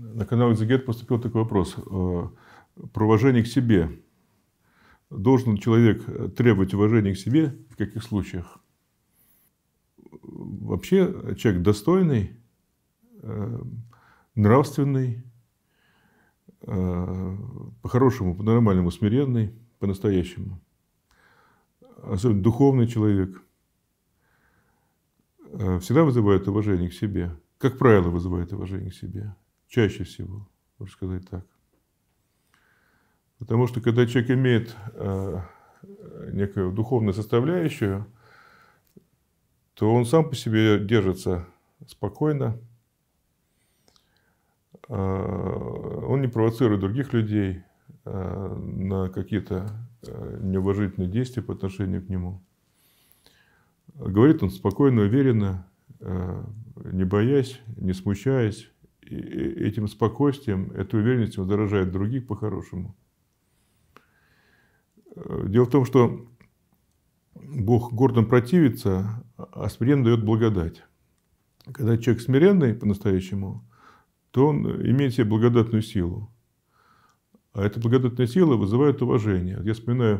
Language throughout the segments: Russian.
на канал Экзегет поступил такой вопрос. Э, Про уважение к себе. Должен человек требовать уважения к себе? В каких случаях? Вообще человек достойный, э, нравственный, э, по-хорошему, по-нормальному, смиренный, по-настоящему. Особенно духовный человек всегда вызывает уважение к себе. Как правило, вызывает уважение к себе. Чаще всего, можно сказать так. Потому что когда человек имеет э, некую духовную составляющую, то он сам по себе держится спокойно, э, он не провоцирует других людей э, на какие-то э, неуважительные действия по отношению к нему. Говорит он спокойно, уверенно, э, не боясь, не смущаясь, этим спокойствием, этой уверенностью он заражает других по-хорошему. Э, дело в том, что Бог гордым противится, а смиренно дает благодать. Когда человек смиренный по-настоящему, то он имеет в себе благодатную силу. А эта благодатная сила вызывает уважение. Я вспоминаю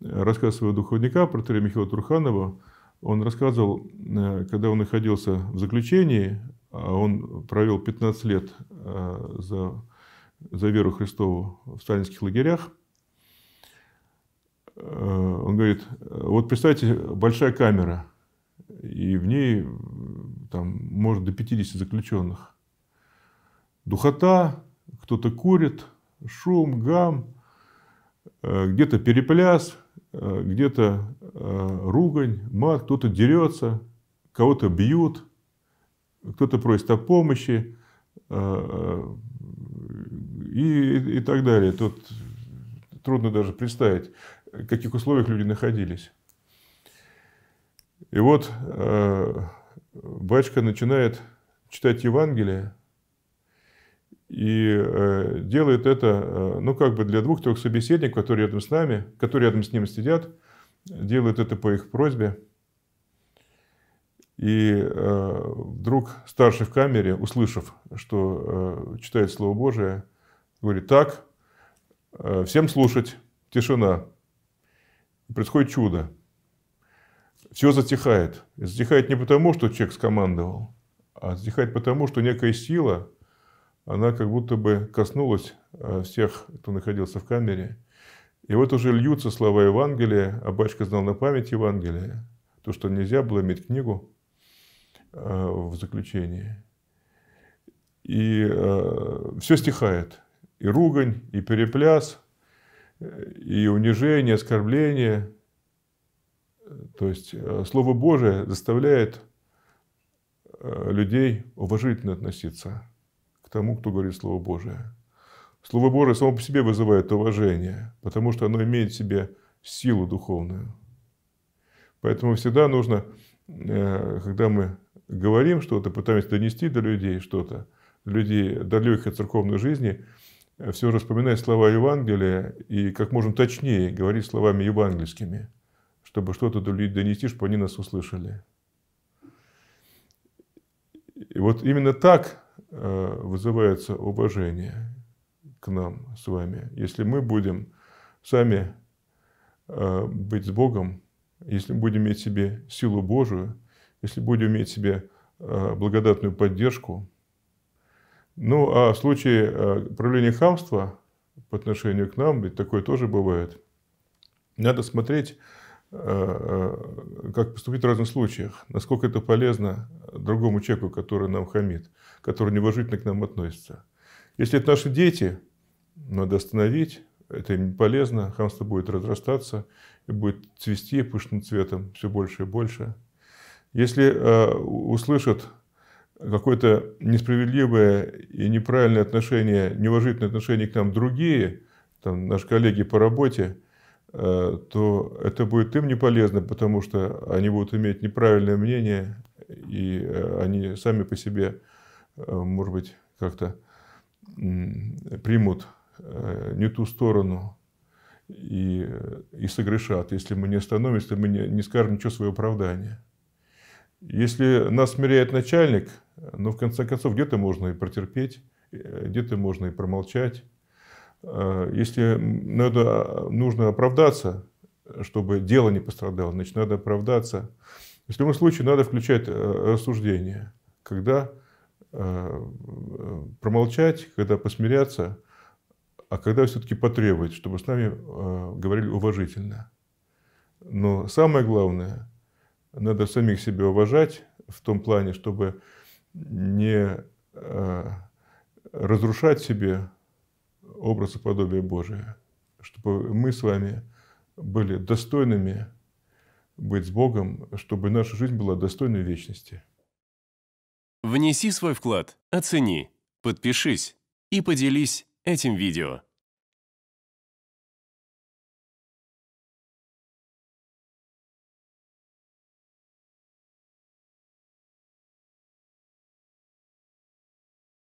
э, рассказ своего духовника, протерея Михаила Турханова. Он рассказывал, э, когда он находился в заключении, а он провел 15 лет э, за, за веру Христову в сталинских лагерях. Э, он говорит, вот представьте, большая камера, и в ней там, может до 50 заключенных. Духота, кто-то курит, шум, гам, э, где-то перепляс, где-то ругань, мат, кто-то дерется, кого-то бьют – кто-то просит о помощи э, э, и, и так далее. Тут трудно даже представить, в каких условиях люди находились. И вот э, батюшка начинает читать Евангелие и делает это, ну, как бы для двух-трех собеседников, которые рядом с нами, которые рядом с ним сидят, делает это по их просьбе – и э, вдруг старший в камере, услышав, что э, читает Слово Божие, говорит, так, э, всем слушать, тишина. Происходит чудо. Все затихает. И затихает не потому, что человек скомандовал, а затихает потому, что некая сила, она как будто бы коснулась всех, кто находился в камере. И вот уже льются слова Евангелия, а батюшка знал на память Евангелие, то, что нельзя было иметь книгу, Э, в заключении. И э, все стихает. И ругань, и перепляс, и унижение, оскорбление. То есть э, Слово Божие заставляет людей уважительно относиться к тому, кто говорит Слово Божие. Слово Божие само по себе вызывает уважение, потому что оно имеет в себе силу духовную. Поэтому всегда нужно Э, когда мы говорим что-то, пытаемся донести до людей что-то, людей далеких от церковной жизни, э, все же слова Евангелия и как можно точнее говорить словами евангельскими, чтобы что-то до людей донести, чтобы они нас услышали. И вот именно так э, вызывается уважение к нам с вами. Если мы будем сами быть с Богом, если будем иметь в себе силу Божию, если будем иметь в себе э, благодатную поддержку. Ну, а в случае э, проявления хамства по отношению к нам, ведь такое тоже бывает, надо смотреть, э, как поступить в разных случаях, насколько это полезно другому человеку, который нам хамит, который неуважительно к нам относится. Если это наши дети, надо остановить, это им полезно, хамство будет разрастаться и будет цвести пышным цветом все больше и больше. Если э, услышат какое-то несправедливое и неправильное отношение, неуважительное отношение к нам другие, там, наши коллеги по работе, э, то это будет им не полезно, потому что они будут иметь неправильное мнение, и э, они сами по себе, э, может быть, как-то э, примут Э, не ту сторону и, и согрешат. Если мы не остановимся, то мы не, не скажем ничего своего оправдания. Если нас смиряет начальник, но ну, в конце концов где-то можно и протерпеть, э, где-то можно и промолчать. Э, если надо, нужно оправдаться, чтобы дело не пострадало, значит, надо оправдаться. В любом случае надо включать рассуждение. Когда промолчать, когда посмиряться – а когда все-таки потребовать, чтобы с нами э, говорили уважительно. Но самое главное, надо самих себя уважать в том плане, чтобы не э, разрушать себе образ и подобие Божие, чтобы мы с вами были достойными быть с Богом, чтобы наша жизнь была достойной вечности. Внеси свой вклад, оцени, подпишись и поделись этим видео.